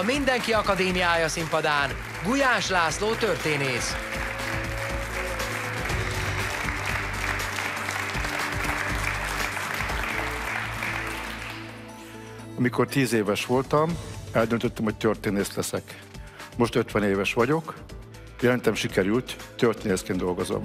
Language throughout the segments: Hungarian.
A Mindenki Akadémiája színpadán Gulyás László történész. Amikor tíz éves voltam, eldöntöttem, hogy történész leszek. Most 50 éves vagyok, jelentem sikerült, történészként dolgozom.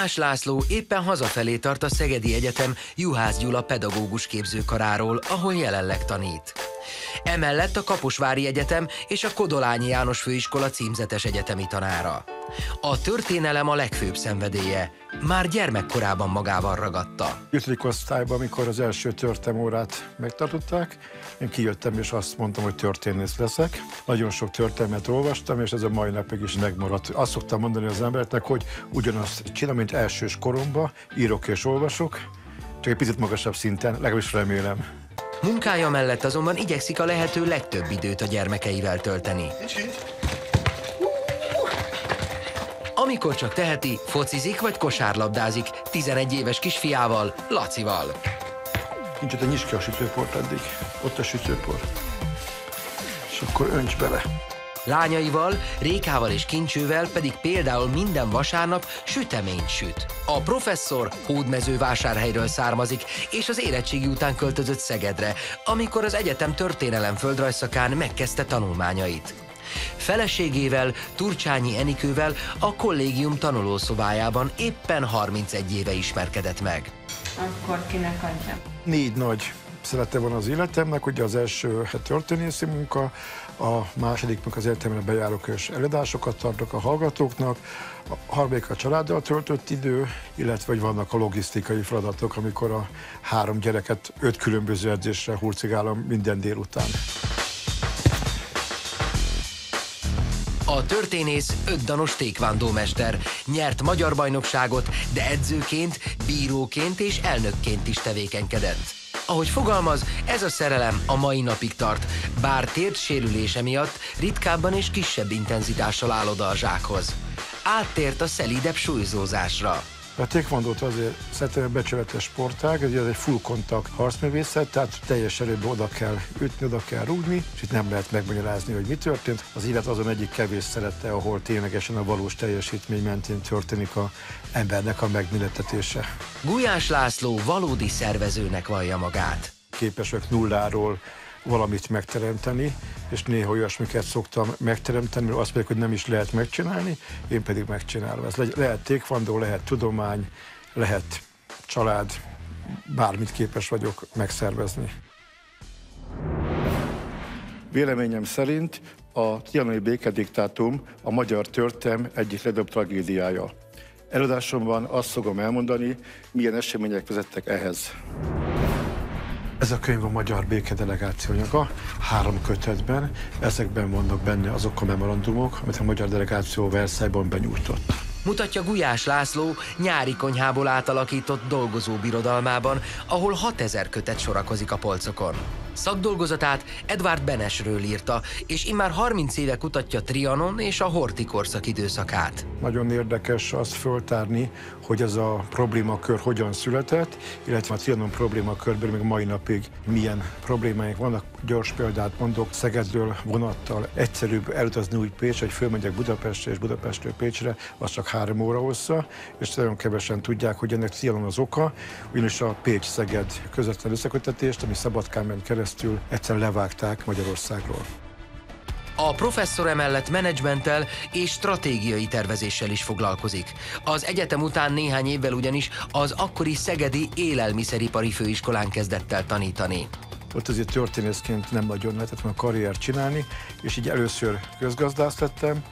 Tónás László éppen hazafelé tart a Szegedi Egyetem Juhász Gyula pedagógus képzőkaráról, ahol jelenleg tanít. Emellett a Kaposvári Egyetem és a Kodolányi János Főiskola címzetes egyetemi tanára. A történelem a legfőbb szenvedélye. Már gyermekkorában magával ragadta. 5. osztályban, amikor az első órát megtartották, én kijöttem és azt mondtam, hogy történész leszek. Nagyon sok történelmet olvastam, és ez a mai napig is megmaradt. Azt szoktam mondani az embereknek, hogy ugyanazt csinálom, mint elsős koromban, írok és olvasok, csak egy picit magasabb szinten, legalábbis remélem. Munkája mellett azonban igyekszik a lehető legtöbb időt a gyermekeivel tölteni. Amikor csak teheti, focizik vagy kosárlabdázik 11 éves kisfiával, Lacival. Nincs ott a nyisd ki a sütőport addig. Ott a sütőport. És akkor önts bele. Lányaival, Rékával és Kincsővel pedig például minden vasárnap süteményt süt. A professzor hódmezővásárhelyről származik, és az érettségi után költözött Szegedre, amikor az egyetem történelem földrajzszakán megkezdte tanulmányait. Feleségével, Turcsányi Enikővel a kollégium tanulószobájában éppen 31 éve ismerkedett meg. Akkor kinek adja? Négy nagy szerette van az életemnek, ugye az első történészi munka, a második munka az életemre bejárok és előadásokat tartok a hallgatóknak, a harmadik a családdal töltött idő, illetve hogy vannak a logisztikai feladatok, amikor a három gyereket öt különböző edzésre hurcigálom minden délután. A történész öt danos tékvándómester. Nyert magyar bajnokságot, de edzőként, bíróként és elnökként is tevékenykedett. Ahogy fogalmaz, ez a szerelem a mai napig tart, bár sérülése miatt ritkábban és kisebb intenzitással áll oda a zsákhoz. Áttért a szelídebb súlyzózásra. A tékvandót azért szerintem becsületes sportág, ez egy full kontakt harcművészet, tehát teljes erőbe oda kell ütni, oda kell rúgni, és itt nem lehet megmagyarázni, hogy mi történt. Az élet azon egyik kevés szerette, ahol ténylegesen a valós teljesítmény mentén történik a embernek a megmilletetése. Gulyás László valódi szervezőnek vallja magát képesek nulláról valamit megteremteni, és néha olyasmiket szoktam megteremteni, mert azt mondják, hogy nem is lehet megcsinálni, én pedig megcsinálom. Ez lehet tékvandó, lehet tudomány, lehet család, bármit képes vagyok megszervezni. Véleményem szerint a trianoni békediktátum a magyar történelem egyik legjobb tragédiája. Előadásomban azt fogom elmondani, milyen események vezettek ehhez. Ez a könyv a Magyar Békedelegáció anyaga, három kötetben. Ezekben vannak benne azok a memorandumok, amit a Magyar Delegáció Versailles-ban benyújtott. Mutatja Gulyás László nyári konyhából átalakított dolgozóbirodalmában, ahol 6000 kötet sorakozik a polcokon. Szakdolgozatát Edward Benesről írta, és immár 30 éve kutatja Trianon és a Horti korszak időszakát. Nagyon érdekes azt föltárni, hogy ez a problémakör hogyan született, illetve a Trianon problémakörben még mai napig milyen problémáink vannak. Gyors példát mondok, Szegedről vonattal egyszerűbb elutazni úgy Pécs, hogy fölmegyek Budapestre és Budapestről Pécsre, az csak három óra hossza, és nagyon kevesen tudják, hogy ennek Trianon az oka, ugyanis a Pécs-Szeged közvetlen összekötetést, ami Szabadkán ment keresztül keresztül egyszer levágták Magyarországról. A professzor emellett menedzsmenttel és stratégiai tervezéssel is foglalkozik. Az egyetem után néhány évvel ugyanis az akkori Szegedi Élelmiszeripari Főiskolán kezdett el tanítani. Ott azért történészként nem nagyon lehetett volna karriert csinálni, és így először közgazdász lettem,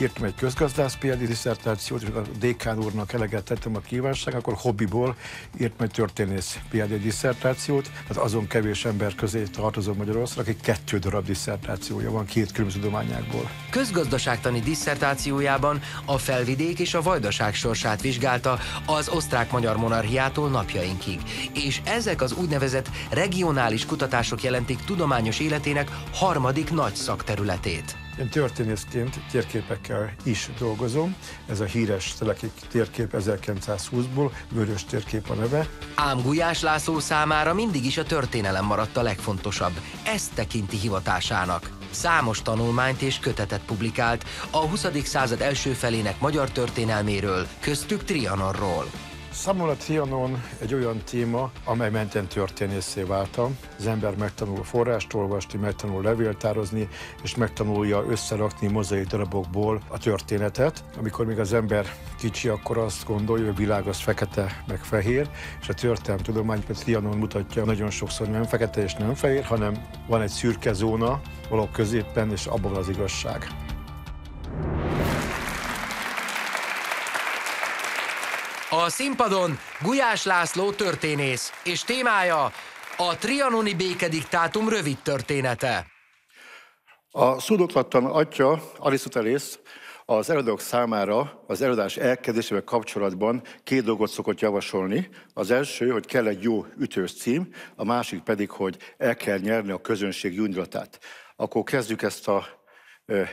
írtam egy közgazdász diszertációt, és a dékán úrnak eleget tettem a kívánság, akkor hobbiból írtam egy történész PhD diszertációt, tehát azon kevés ember közé tartozom Magyarországon, aki kettő darab diszertációja van két különböző tudományákból. Közgazdaságtani diszertációjában a felvidék és a vajdaság sorsát vizsgálta az osztrák-magyar monarchiától napjainkig, és ezek az úgynevezett regionális kutatások jelentik tudományos életének harmadik nagy szakterületét. Én történészként térképekkel is dolgozom. Ez a híres Szelekik térkép 1920-ból, Vörös térkép a neve. Ám Gulyás László számára mindig is a történelem maradt a legfontosabb. Ezt tekinti hivatásának. Számos tanulmányt és kötetet publikált a 20. század első felének magyar történelméről, köztük Trianonról. Számomra Trianon egy olyan téma, amely mentén történészé váltam. Az ember megtanul forrást olvasni, megtanul levéltározni, és megtanulja összerakni mozaik darabokból a történetet. Amikor még az ember kicsi, akkor azt gondolja, hogy a világ az fekete meg fehér, és a történelmi tudomány, mert Trianon mutatja, nagyon sokszor nem fekete és nem fehér, hanem van egy szürke zóna valahol középen, és abban az igazság. A színpadon Gulyás László történész, és témája a trianoni békediktátum rövid története. A szódoklattan atya, Arisztotelész, az előadók számára az előadás elkezdésével kapcsolatban két dolgot szokott javasolni. Az első, hogy kell egy jó ütős cím, a másik pedig, hogy el kell nyerni a közönség indulatát. Akkor kezdjük ezt a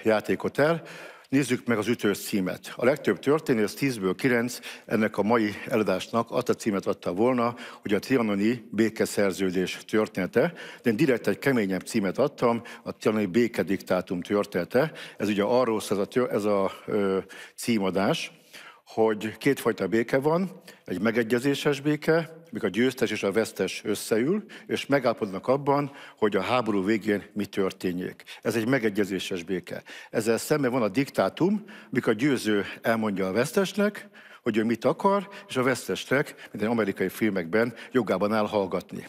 játékot el. Nézzük meg az ütős címet. A legtöbb történész 10-ből 9 ennek a mai eladásnak azt a címet adta volna, hogy a trianoni békeszerződés története, de én direkt egy keményebb címet adtam, a trianoni békediktátum története. Ez ugye arról szól ez a, ez a ö, címadás, hogy kétfajta béke van, egy megegyezéses béke, mikor a győztes és a vesztes összeül, és megállapodnak abban, hogy a háború végén mi történjék. Ez egy megegyezéses béke. Ezzel szemben van a diktátum, mikor a győző elmondja a vesztesnek, hogy ő mit akar, és a vesztesnek, mint amerikai filmekben, jogában áll hallgatni.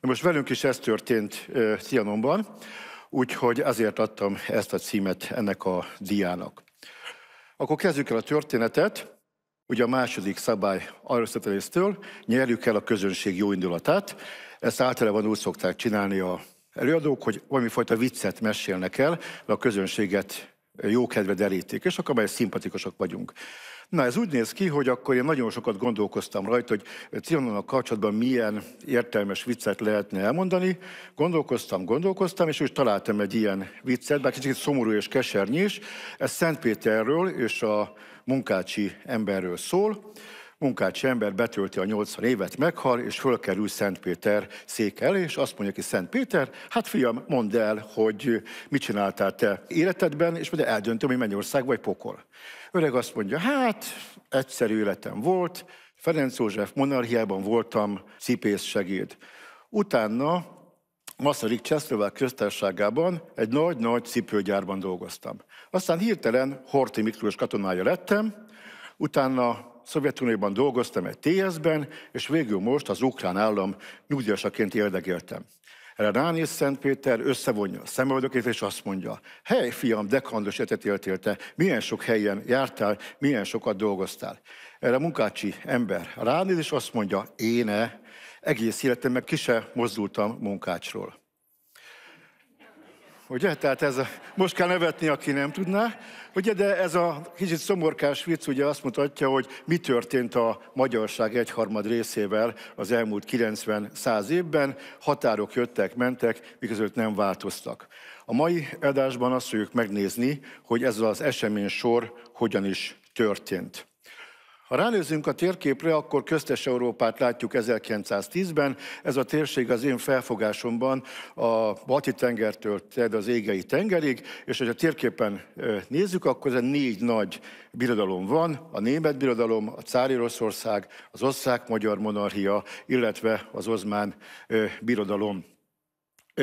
Na most velünk is ez történt Cianonban, úgyhogy azért adtam ezt a címet ennek a diának. Akkor kezdjük el a történetet. Ugye a második szabály Arisztotelésztől, nyerjük el a közönség jó indulatát. Ezt általában úgy szokták csinálni a előadók, hogy valami fajta viccet mesélnek el, de a közönséget jó kedve derítik, és akkor már szimpatikusak vagyunk. Na ez úgy néz ki, hogy akkor én nagyon sokat gondolkoztam rajta, hogy Trianonnal kapcsolatban milyen értelmes viccet lehetne elmondani. Gondolkoztam, gondolkoztam, és úgy találtam egy ilyen viccet, bár kicsit szomorú és kesernyés. Ez Szentpéterről és a munkácsi emberről szól munkácsi ember betölti a 80 évet, meghal, és fölkerül Szent Péter szék elé, és azt mondja ki Szent Péter, hát fiam, mondd el, hogy mit csináltál te életedben, és majd eldöntöm, hogy mennyország vagy pokol. Öreg azt mondja, hát egyszerű életem volt, Ferenc József monarchiában voltam cipész segéd. Utána Maszarik Csehszlovák köztársaságában egy nagy-nagy cipőgyárban dolgoztam. Aztán hirtelen Horti Miklós katonája lettem, utána Szovjetunióban dolgoztam egy tsz ben és végül most az ukrán állam nyugdíjasaként érdekeltem. Erre ránéz Szent Péter, összevonja a szemöldökét, és azt mondja, hely fiam, dekandos etet éltél te, milyen sok helyen jártál, milyen sokat dolgoztál. Erre a munkácsi ember ránéz, és azt mondja, éne, egész életemben ki se mozdultam munkácsról ugye? Tehát ez a, most kell nevetni, aki nem tudná. Ugye, de ez a kicsit szomorkás vicc ugye azt mutatja, hogy mi történt a magyarság egyharmad részével az elmúlt 90-100 évben. Határok jöttek, mentek, miközött nem változtak. A mai adásban azt fogjuk megnézni, hogy ez az esemény sor hogyan is történt. Ha ránézünk a térképre, akkor köztes Európát látjuk 1910-ben. Ez a térség az én felfogásomban a balti tengertől az égei tengerig, és hogy a térképen nézzük, akkor ez négy nagy birodalom van, a német birodalom, a cári Oroszország, az osztrák-magyar monarchia, illetve az ozmán birodalom.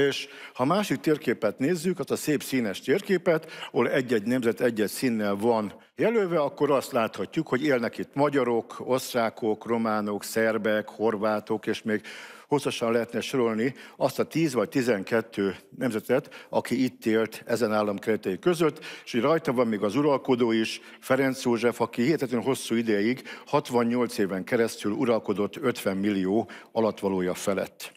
És ha másik térképet nézzük, az a szép színes térképet, ahol egy-egy nemzet egy-egy színnel van jelölve, akkor azt láthatjuk, hogy élnek itt magyarok, osztrákok, románok, szerbek, horvátok, és még hosszasan lehetne sorolni azt a 10 vagy 12 nemzetet, aki itt élt ezen állam keretei között, és hogy rajta van még az uralkodó is, Ferenc József, aki hihetetlenül hosszú ideig, 68 éven keresztül uralkodott 50 millió alattvalója felett.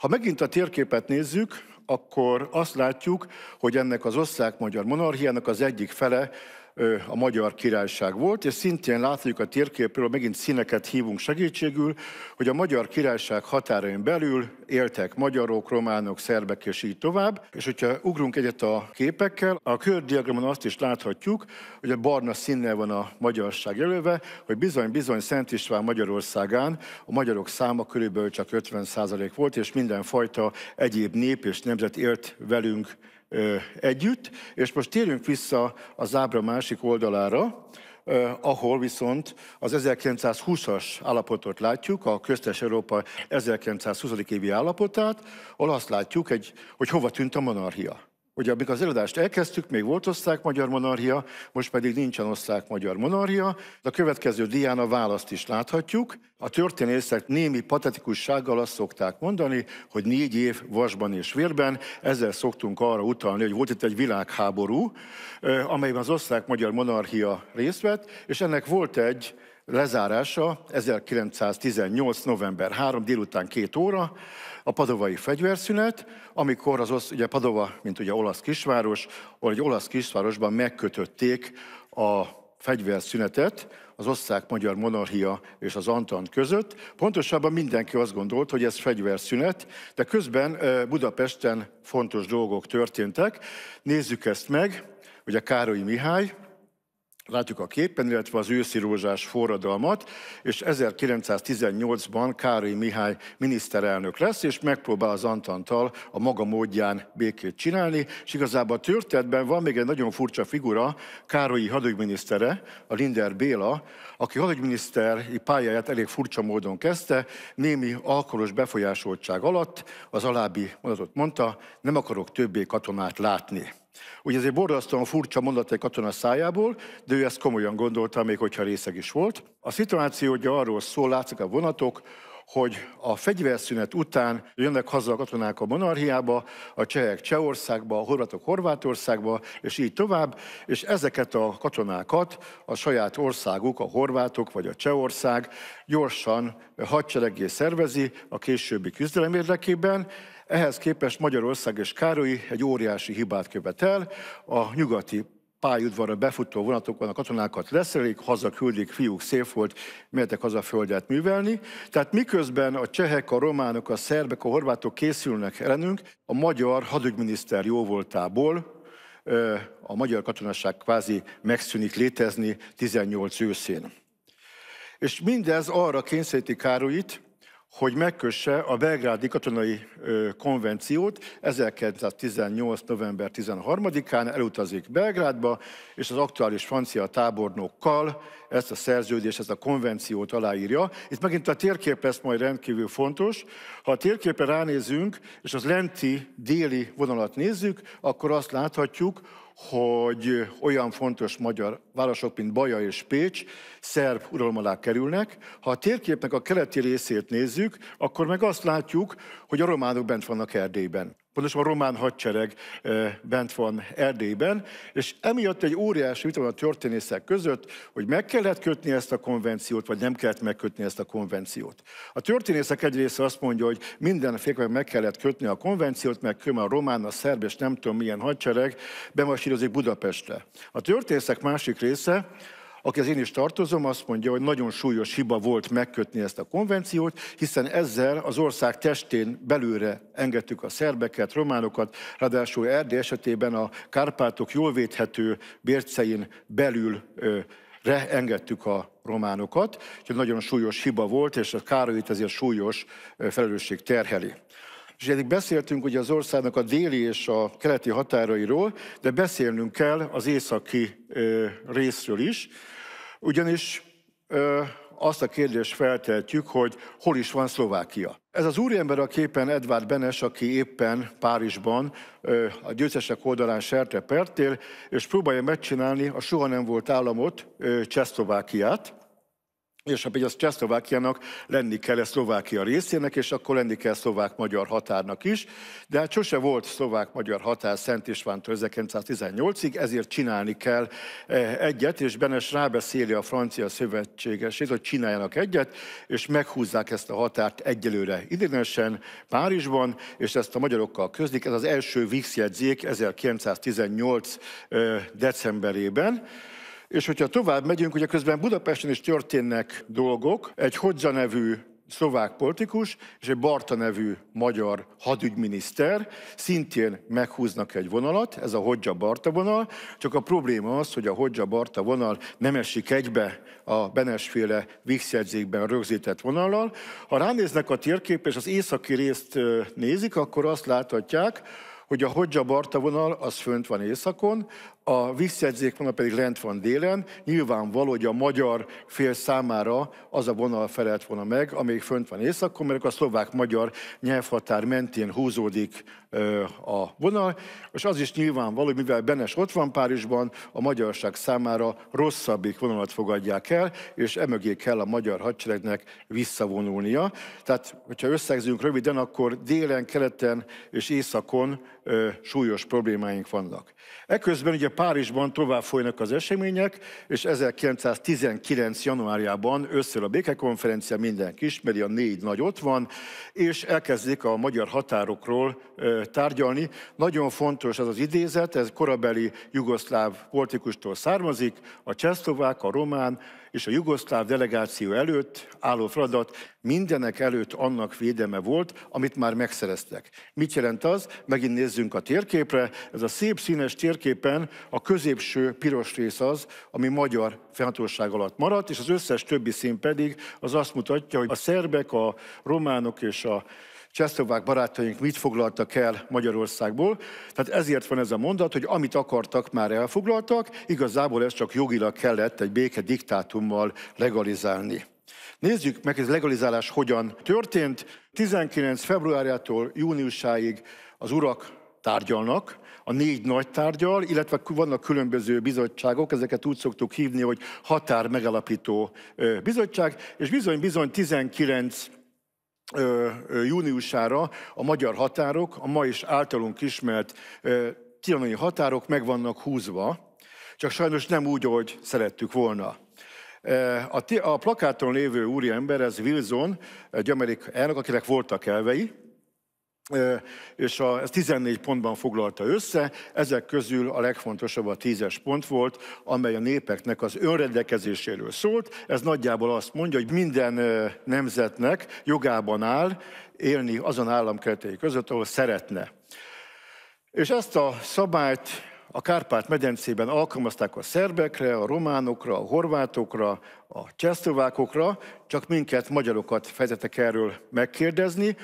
Ha megint a térképet nézzük, akkor azt látjuk, hogy ennek az osztrák-magyar monarchiának az egyik fele a Magyar Királyság volt, és szintén látjuk a térképről, megint színeket hívunk segítségül, hogy a Magyar Királyság határain belül éltek magyarok, románok, szerbek és így tovább, és hogyha ugrunk egyet a képekkel, a kördiagramon azt is láthatjuk, hogy a barna színnel van a magyarság jelölve, hogy bizony-bizony Szent István Magyarországán a magyarok száma körülbelül csak 50% volt, és mindenfajta egyéb nép és nemzet élt velünk együtt, és most térjünk vissza az ábra másik oldalára, ahol viszont az 1920-as állapotot látjuk, a köztes Európa 1920. évi állapotát, ahol azt látjuk, egy, hogy hova tűnt a monarchia. Hogy amikor az előadást elkezdtük, még volt osztrák-magyar monarchia, most pedig nincsen osztrák-magyar monarchia. A következő dián a választ is láthatjuk. A történészek némi patetikussággal azt szokták mondani, hogy négy év vasban és vérben, ezzel szoktunk arra utalni, hogy volt itt egy világháború, eh, amelyben az osztrák-magyar monarchia részt vett, és ennek volt egy lezárása 1918. november 3 délután két óra, a padovai fegyverszünet, amikor az osz, ugye Padova, mint ugye olasz kisváros, egy olasz kisvárosban megkötötték a fegyverszünetet az osztrák-magyar monarchia és az Antant között. Pontosabban mindenki azt gondolt, hogy ez fegyverszünet, de közben Budapesten fontos dolgok történtek. Nézzük ezt meg, hogy a Károly Mihály, látjuk a képen, illetve az őszi rózsás forradalmat, és 1918-ban Károly Mihály miniszterelnök lesz, és megpróbál az Antantal a maga módján békét csinálni, és igazából a történetben van még egy nagyon furcsa figura, Károlyi hadügyminisztere, a Linder Béla, aki hadügyminiszteri pályáját elég furcsa módon kezdte, némi alkoholos befolyásoltság alatt az alábbi mondatot mondta, nem akarok többé katonát látni. Ugye ez egy borzasztóan furcsa mondat egy katona szájából, de ő ezt komolyan gondolta, még hogyha részeg is volt. A szituáció ugye arról szól, látszik a vonatok, hogy a fegyverszünet után jönnek haza a katonák a monarchiába, a csehek Csehországba, a horvátok Horvátországba, és így tovább, és ezeket a katonákat a saját országuk, a horvátok vagy a Csehország gyorsan hadseregé szervezi a későbbi küzdelem érdekében, ehhez képest Magyarország és Károly egy óriási hibát követ el, a nyugati pályaudvarra befutó vonatokon a katonákat leszerelik, hazaküldik, fiúk szép volt, mehetek haza földet művelni. Tehát miközben a csehek, a románok, a szerbek, a horvátok készülnek ellenünk, a magyar hadügyminiszter jóvoltából a magyar katonaság kvázi megszűnik létezni 18 őszén. És mindez arra kényszeríti Károlyit, hogy megkösse a belgrádi katonai konvenciót. 1918. november 13-án elutazik Belgrádba, és az aktuális francia tábornokkal ezt a szerződést, ezt a konvenciót aláírja. Itt megint a térkép lesz majd rendkívül fontos. Ha a térképre ránézünk, és az lenti déli vonalat nézzük, akkor azt láthatjuk, hogy olyan fontos magyar városok, mint Baja és Pécs szerb uralom alá kerülnek. Ha a térképnek a keleti részét nézzük, akkor meg azt látjuk, hogy a románok bent vannak Erdélyben pontosan a román hadsereg eh, bent van Erdélyben, és emiatt egy óriási vita van a történészek között, hogy meg kellett kötni ezt a konvenciót, vagy nem kellett megkötni ezt a konvenciót. A történészek egy része azt mondja, hogy mindenféleképpen meg kellett kötni a konvenciót, meg különben a román, a szerb és nem tudom milyen hadsereg bemasírozik Budapestre. A történészek másik része az én is tartozom, azt mondja, hogy nagyon súlyos hiba volt megkötni ezt a konvenciót, hiszen ezzel az ország testén belőle engedtük a szerbeket, románokat, ráadásul Erdély esetében a Kárpátok jól védhető bércein belül ö, engedtük a románokat, úgyhogy nagyon súlyos hiba volt, és a Károlyt ezért súlyos felelősség terheli. És eddig beszéltünk ugye az országnak a déli és a keleti határairól, de beszélnünk kell az északi ö, részről is, ugyanis ö, azt a kérdést feltehetjük, hogy hol is van Szlovákia. Ez az úriember a képen Edvard Benes, aki éppen Párizsban a győztesek oldalán sertepert él, és próbálja megcsinálni a soha nem volt államot, Csehszlovákiát és ha például Csehszlovákiának lenni kell -e Szlovákia részének, és akkor lenni kell szlovák-magyar határnak is, de hát sose volt szlovák-magyar határ Szent Istvántól 1918-ig, ezért csinálni kell eh, egyet, és Benes rábeszéli a francia szövetségesét, hogy csináljanak egyet, és meghúzzák ezt a határt egyelőre idegenesen Párizsban, és ezt a magyarokkal közlik. Ez az első Vix jegyzék 1918 decemberében, és hogyha tovább megyünk, ugye közben Budapesten is történnek dolgok. Egy Hodza nevű szlovák politikus és egy Barta nevű magyar hadügyminiszter szintén meghúznak egy vonalat, ez a Hodja-Barta vonal, csak a probléma az, hogy a Hodja-Barta vonal nem esik egybe a Benesféle vígszerzékben rögzített vonallal. Ha ránéznek a térkép és az északi részt nézik, akkor azt láthatják, hogy a Hodja-Barta vonal az fönt van északon, a visszjegyzék vonal pedig lent van délen, nyilvánvaló, hogy a magyar fél számára az a vonal felelt volna meg, amelyik fönt van északon, mert a szlovák-magyar nyelvhatár mentén húzódik ö, a vonal, és az is nyilvánvaló, mivel Benes ott van Párizsban, a magyarság számára rosszabbik vonalat fogadják el, és emögé kell a magyar hadseregnek visszavonulnia. Tehát, hogyha összegzünk röviden, akkor délen, keleten és északon ö, súlyos problémáink vannak. Eközben ugye Párizsban tovább folynak az események, és 1919. januárjában összör a békekonferencia, mindenki ismeri, a négy nagy ott van, és elkezdik a magyar határokról tárgyalni. Nagyon fontos ez az idézet, ez korabeli jugoszláv politikustól származik, a csehszlovák, a román, és a jugoszláv delegáció előtt álló feladat mindenek előtt annak védelme volt, amit már megszereztek. Mit jelent az? Megint nézzünk a térképre. Ez a szép színes térképen a középső piros rész az, ami magyar fennhatóság alatt maradt, és az összes többi szín pedig az azt mutatja, hogy a szerbek, a románok és a csehszlovák barátaink mit foglaltak el Magyarországból. Tehát ezért van ez a mondat, hogy amit akartak, már elfoglaltak, igazából ez csak jogilag kellett egy béke diktátummal legalizálni. Nézzük meg, ez legalizálás hogyan történt. 19. februárjától júniusáig az urak tárgyalnak, a négy nagy tárgyal, illetve vannak különböző bizottságok, ezeket úgy szoktuk hívni, hogy határ megalapító bizottság, és bizony-bizony 19 júniusára a magyar határok, a ma is általunk ismert tiranai határok meg vannak húzva, csak sajnos nem úgy, ahogy szerettük volna. A, plakáton lévő úriember, ez Wilson, egy amerikai elnök, akinek voltak elvei, és a, ez 14 pontban foglalta össze, ezek közül a legfontosabb a 10 pont volt, amely a népeknek az önrendelkezéséről szólt. Ez nagyjából azt mondja, hogy minden nemzetnek jogában áll élni azon államkeretei között, ahol szeretne. És ezt a szabályt a Kárpát-medencében alkalmazták a szerbekre, a románokra, a horvátokra, a csehszlovákokra, csak minket, magyarokat fejezettek erről megkérdezni,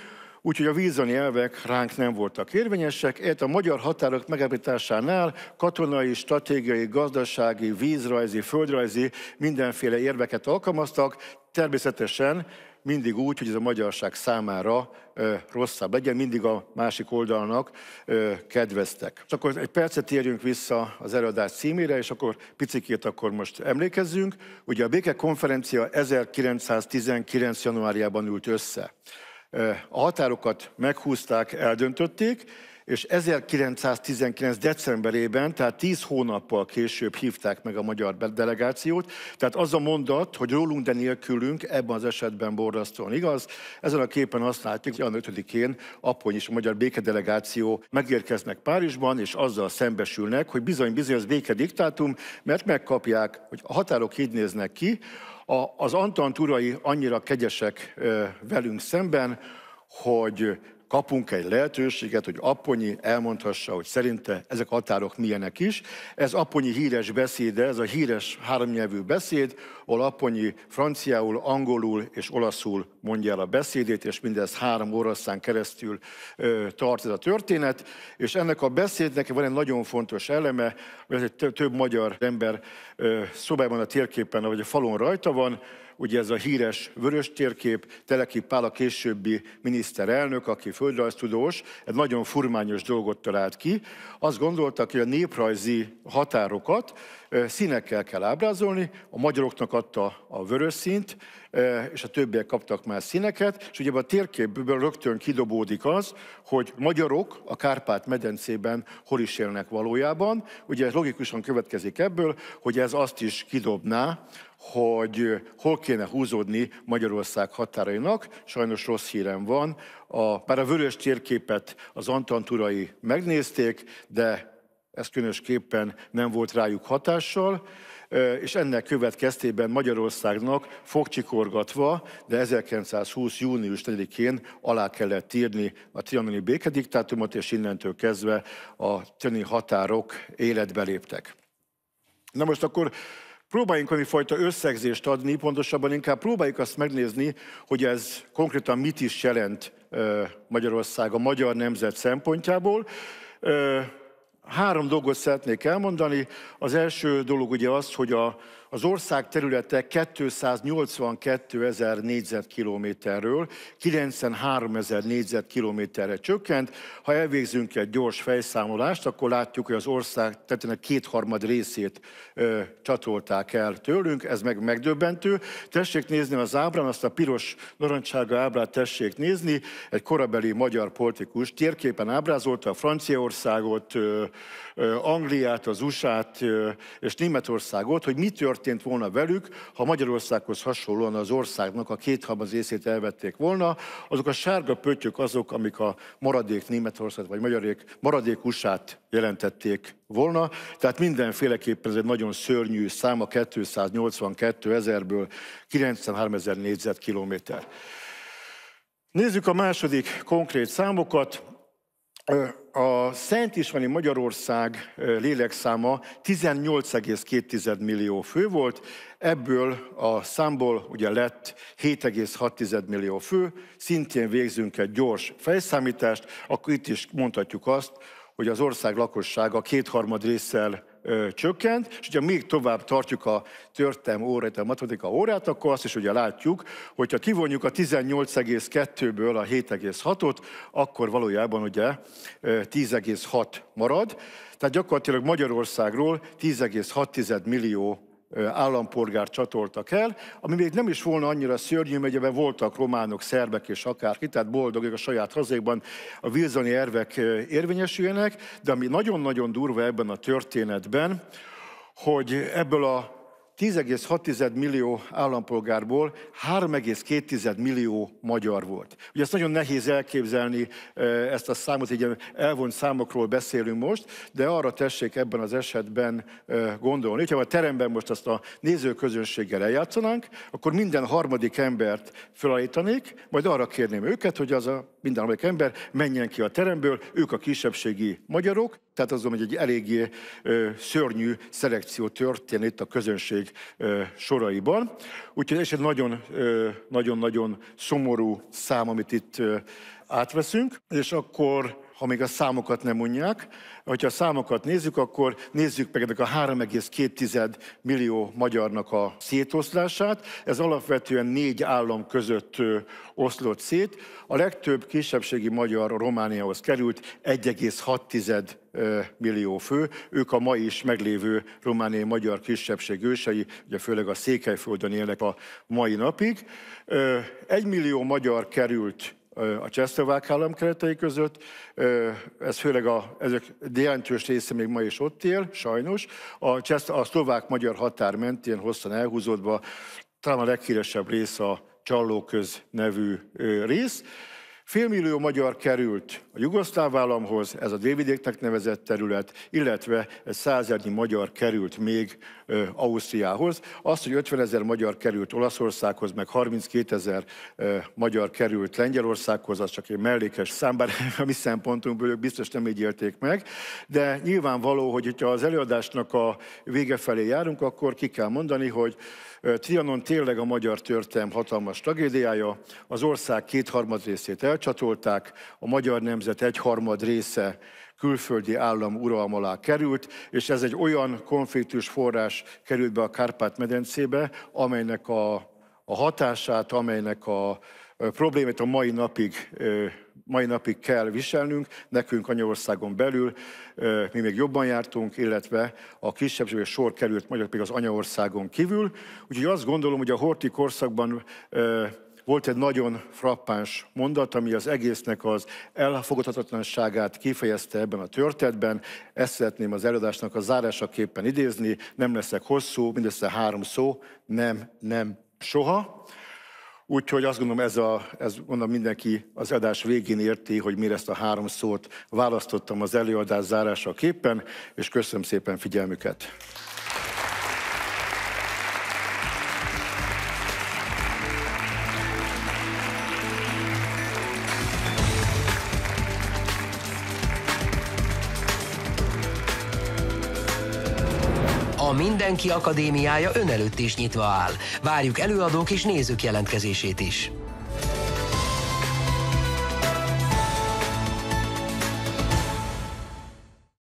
úgyhogy a vízani elvek ránk nem voltak érvényesek, illetve a magyar határok megállításánál katonai, stratégiai, gazdasági, vízrajzi, földrajzi mindenféle érveket alkalmaztak, természetesen mindig úgy, hogy ez a magyarság számára ö, rosszabb legyen, mindig a másik oldalnak ö, kedveztek. És akkor egy percet térjünk vissza az előadás címére, és akkor picikét akkor most emlékezzünk. Ugye a békekonferencia 1919. januárjában ült össze. A határokat meghúzták, eldöntötték, és 1919. decemberében, tehát 10 hónappal később hívták meg a magyar delegációt. Tehát az a mondat, hogy rólunk, de nélkülünk, ebben az esetben borzasztóan igaz. Ezen a képen azt látjuk, hogy a 5-én Apony és a magyar békedelegáció megérkeznek Párizsban, és azzal szembesülnek, hogy bizony-bizony az békediktátum, mert megkapják, hogy a határok így néznek ki, a, az antanturai annyira kegyesek velünk szemben, hogy kapunk egy lehetőséget, hogy Apponyi elmondhassa, hogy szerinte ezek a határok milyenek is. Ez Apponyi híres beszéde, ez a híres háromnyelvű beszéd, ahol Apponyi franciául, angolul és olaszul mondja el a beszédét, és mindez három oroszán keresztül ö, tart ez a történet. És ennek a beszédnek van egy nagyon fontos eleme, hogy ez egy több magyar ember ö, szobában a térképen, vagy a falon rajta van, ugye ez a híres vörös térkép, Teleki Pál a későbbi miniszterelnök, aki földrajztudós, egy nagyon furmányos dolgot talált ki. Azt gondoltak, hogy a néprajzi határokat színekkel kell ábrázolni, a magyaroknak adta a vörös színt, és a többiek kaptak már színeket, és ugye a térképből rögtön kidobódik az, hogy magyarok a Kárpát-medencében hol is élnek valójában. Ugye logikusan következik ebből, hogy ez azt is kidobná, hogy eh, hol kéne húzódni Magyarország határainak. Sajnos rossz hírem van. A, bár a vörös térképet az antanturai megnézték, de ez különösképpen nem volt rájuk hatással, eh, és ennek következtében Magyarországnak fogcsikorgatva, de 1920. június 4-én alá kellett írni a trianoni békediktátumot, és innentől kezdve a trianoni határok életbe léptek. Na most akkor Próbáljunk fajta összegzést adni, pontosabban inkább próbáljuk azt megnézni, hogy ez konkrétan mit is jelent Magyarország a magyar nemzet szempontjából. Három dolgot szeretnék elmondani. Az első dolog ugye az, hogy a az ország területe 282 ezer négyzetkilométerről 93 ezer négyzetkilométerre csökkent. Ha elvégzünk egy gyors fejszámolást, akkor látjuk, hogy az ország tetenek kétharmad részét ö, csatolták el tőlünk, ez meg megdöbbentő. Tessék nézni az ábrán, azt a piros narancsága ábrát tessék nézni, egy korabeli magyar politikus térképen ábrázolta a Franciaországot, ö, ö, Angliát, az USA-t és Németországot, hogy mi történt történt volna velük, ha Magyarországhoz hasonlóan az országnak a kétharmad részét elvették volna. Azok a sárga pöttyök azok, amik a maradék Németország vagy magyarék, maradék usa jelentették volna. Tehát mindenféleképpen ez egy nagyon szörnyű száma 282 ezerből 93 ezer négyzetkilométer. Nézzük a második konkrét számokat a Szent Ismani Magyarország lélekszáma 18,2 millió fő volt, ebből a számból ugye lett 7,6 millió fő, szintén végzünk egy gyors fejszámítást, akkor itt is mondhatjuk azt, hogy az ország lakossága kétharmad résszel csökkent, és ugye még tovább tartjuk a törtem órát, a matematika órát, akkor azt is ugye látjuk, hogyha kivonjuk a 18,2-ből a 7,6-ot, akkor valójában ugye 10,6 marad. Tehát gyakorlatilag Magyarországról 10,6 millió állampolgár csatoltak el, ami még nem is volna annyira szörnyű, mert ebben voltak románok, szerbek és akárki, tehát boldogok a saját hazékban a vilzani ervek érvényesüljenek, de ami nagyon-nagyon durva ebben a történetben, hogy ebből a 10,6 millió állampolgárból 3,2 millió magyar volt. Ugye ezt nagyon nehéz elképzelni, e, ezt a számot, egy elvont számokról beszélünk most, de arra tessék ebben az esetben e, gondolni. Ha a teremben most ezt a nézőközönséggel eljátszanánk, akkor minden harmadik embert felállítanék, majd arra kérném őket, hogy az a minden amelyik ember menjen ki a teremből, ők a kisebbségi magyarok, tehát azon, hogy egy eléggé ö, szörnyű szelekció történik itt a közönség ö, soraiban. Úgyhogy ez egy nagyon-nagyon szomorú szám, amit itt ö, átveszünk, és akkor ha még a számokat nem mondják, Hogyha a számokat nézzük, akkor nézzük meg ennek a 3,2 millió magyarnak a szétoszlását. Ez alapvetően négy állam között oszlott szét. A legtöbb kisebbségi magyar Romániához került 1,6 millió fő. Ők a mai is meglévő romániai magyar kisebbség ősei, ugye főleg a Székelyföldön élnek a mai napig. Egy millió magyar került a csehszlovák állam keretei között. Ez főleg a, ezek jelentős része még ma is ott él, sajnos. A, csesz, a szlovák-magyar határ mentén hosszan elhúzódva talán a leghíresebb rész a Csallóköz nevű rész. Félmillió magyar került a jugoszláv államhoz, ez a délvidéknek nevezett terület, illetve egy százernyi magyar került még ö, Ausztriához. Azt, hogy 50 ezer magyar került Olaszországhoz, meg 32 ezer magyar került Lengyelországhoz, az csak egy mellékes szám, bár a mi szempontunkból ők biztos nem így élték meg, de nyilvánvaló, hogy ha az előadásnak a vége felé járunk, akkor ki kell mondani, hogy Trianon tényleg a magyar történelem hatalmas tragédiája, az ország kétharmad részét elcsatolták, a magyar nemzet egyharmad része külföldi állam uralm alá került, és ez egy olyan konfliktus forrás került be a Kárpát-medencébe, amelynek a, a hatását, amelynek a, a problémát a mai napig mai napig kell viselnünk, nekünk anyaországon belül, mi még jobban jártunk, illetve a kisebbségek sor került magyar pedig az anyaországon kívül. Úgyhogy azt gondolom, hogy a horti korszakban volt egy nagyon frappáns mondat, ami az egésznek az elfogadhatatlanságát kifejezte ebben a történetben. Ezt szeretném az előadásnak a zárásaképpen idézni, nem leszek hosszú, mindössze három szó, nem, nem, soha. Úgyhogy azt gondolom, ez, a, ez mondom, mindenki az adás végén érti, hogy miért ezt a három szót választottam az előadás zárása képen, és köszönöm szépen figyelmüket. Mindenki Akadémiája ön előtt is nyitva áll. Várjuk előadók és nézők jelentkezését is.